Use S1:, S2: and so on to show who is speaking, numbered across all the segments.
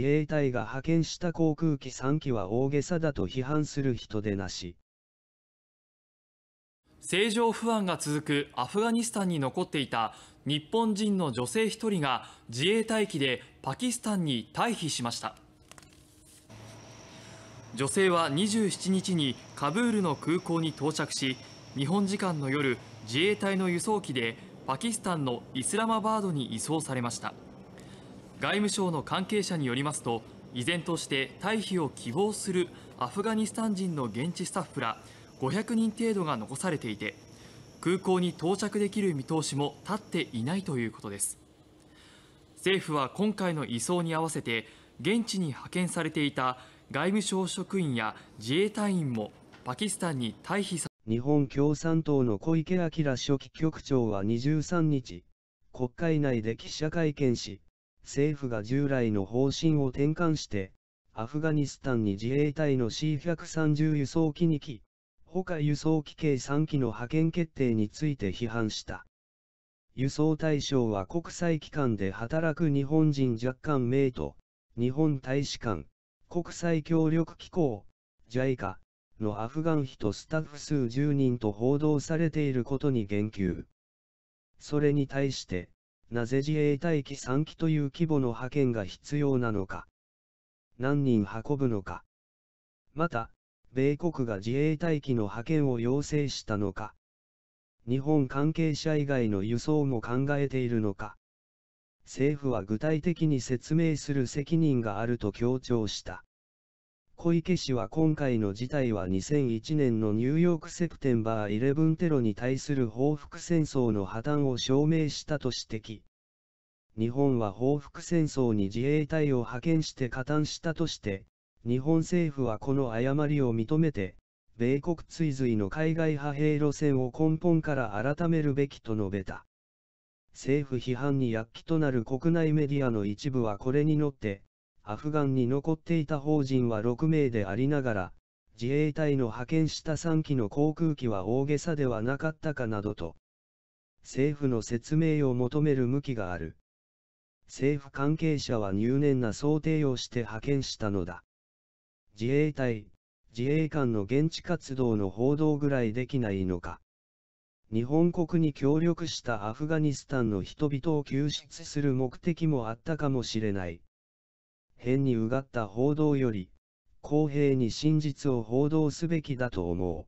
S1: 自衛隊が派遣した航空機3機は大げさだと批判する人でなし
S2: 政情不安が続くアフガニスタンに残っていた日本人の女性1人が自衛隊機でパキスタンに退避しました女性は27日にカブールの空港に到着し日本時間の夜自衛隊の輸送機でパキスタンのイスラマバードに移送されました。外務省の関係者によりますと依然として退避を希望するアフガニスタン人の現地スタッフら500人程度が残されていて空港に到着できる見通しも立っていないということです政府は今回の移送に合わせて現地に派遣されていた外務省職員や自衛隊員もパキスタンに退避さ日本共産党の小池晃書記局長は23
S1: 日国会内で記者会見し政府が従来の方針を転換して、アフガニスタンに自衛隊の C130 輸送機2機、他輸送機計3機の派遣決定について批判した。輸送対象は国際機関で働く日本人若干名と、日本大使館、国際協力機構、JICA のアフガン人とスタッフ数10人と報道されていることに言及。それに対して、なぜ自衛隊機3機という規模の派遣が必要なのか。何人運ぶのか。また、米国が自衛隊機の派遣を要請したのか。日本関係者以外の輸送も考えているのか。政府は具体的に説明する責任があると強調した。小池氏は今回の事態は2001年のニューヨークセプテンバー11テロに対する報復戦争の破綻を証明したと指摘。日本は報復戦争に自衛隊を派遣して加担したとして、日本政府はこの誤りを認めて、米国追随の海外派兵路線を根本から改めるべきと述べた。政府批判に躍起となる国内メディアの一部はこれに乗って、アフガンに残っていた法人は6名でありながら、自衛隊の派遣した3機の航空機は大げさではなかったかなどと、政府の説明を求める向きがある。政府関係者は入念な想定をして派遣したのだ。自衛隊、自衛官の現地活動の報道ぐらいできないのか。日本国に協力したアフガニスタンの人々を救出する目的もあったかもしれない。変にうがった報道より、公平に真実を報道すべきだと思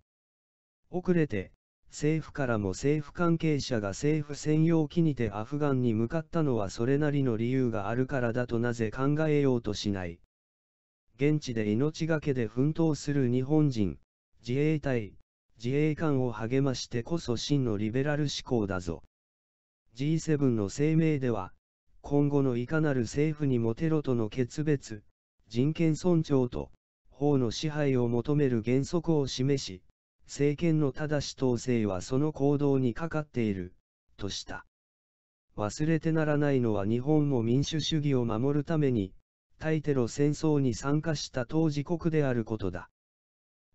S1: う。遅れて、政府からも政府関係者が政府専用機にてアフガンに向かったのはそれなりの理由があるからだとなぜ考えようとしない。現地で命がけで奮闘する日本人、自衛隊、自衛官を励ましてこそ真のリベラル思考だぞ。G7 の声明では、今後のいかなる政府にもテロとの決別、人権尊重と、法の支配を求める原則を示し、政権の正し統制はその行動にかかっている、とした。忘れてならないのは日本も民主主義を守るために、対テロ戦争に参加した当事国であることだ。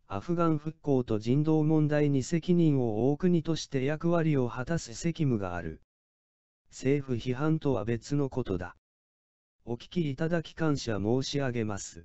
S1: アフガン復興と人道問題に責任を大国として役割を果たす責務がある。政府批判とは別のことだ。お聞きいただき感謝申し上げます。